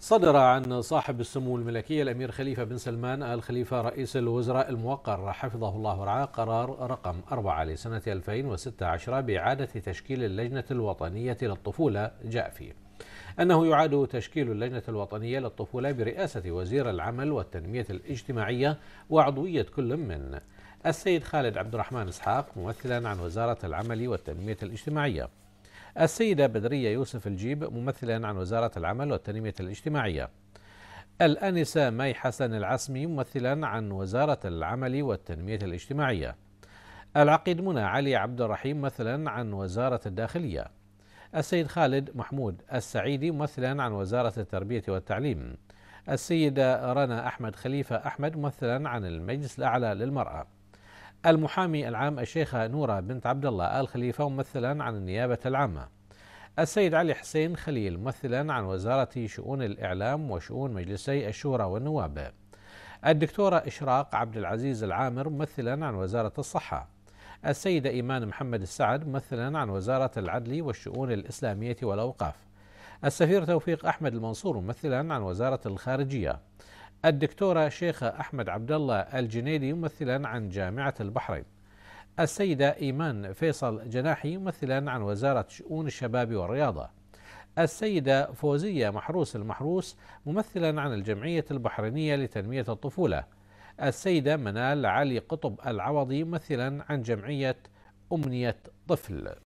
صدر عن صاحب السمو الملكي الأمير خليفة بن سلمان آل خليفة رئيس الوزراء الموقر حفظه الله ورعاه قرار رقم 4 لسنة 2016 بإعادة تشكيل اللجنة الوطنية للطفولة جاء فيه أنه يعاد تشكيل اللجنة الوطنية للطفولة برئاسة وزير العمل والتنمية الاجتماعية وعضوية كل من السيد خالد عبد الرحمن إسحاق ممثلا عن وزارة العمل والتنمية الاجتماعية السيدة بدرية يوسف الجيب ممثلا عن وزارة العمل والتنمية الاجتماعية الأنسة مي حسن العسمي ممثلا عن وزارة العمل والتنمية الاجتماعية العقيد منى علي عبد الرحيم مثلا عن وزارة الداخلية السيد خالد محمود السعيدي ممثلا عن وزارة التربية والتعليم السيدة رنا أحمد خليفة أحمد ممثلا عن المجلس الأعلى للمرأة المحامي العام الشيخة نورة بنت عبد الله آل خليفة ممثلا عن النيابة العامة السيد علي حسين خليل ممثلا عن وزارة شؤون الإعلام وشؤون مجلسي الشورى والنواب الدكتورة إشراق عبد العزيز العامر ممثلا عن وزارة الصحة السيدة إيمان محمد السعد ممثلا عن وزارة العدل والشؤون الإسلامية والأوقاف السفير توفيق أحمد المنصور ممثلا عن وزارة الخارجية الدكتورة شيخة أحمد عبد الله الجنيدي ممثلا عن جامعة البحرين السيدة إيمان فيصل جناحي ممثلا عن وزارة شؤون الشباب والرياضة السيدة فوزية محروس المحروس ممثلا عن الجمعية البحرينية لتنمية الطفولة السيدة منال علي قطب العوضي ممثلا عن جمعية أمنية طفل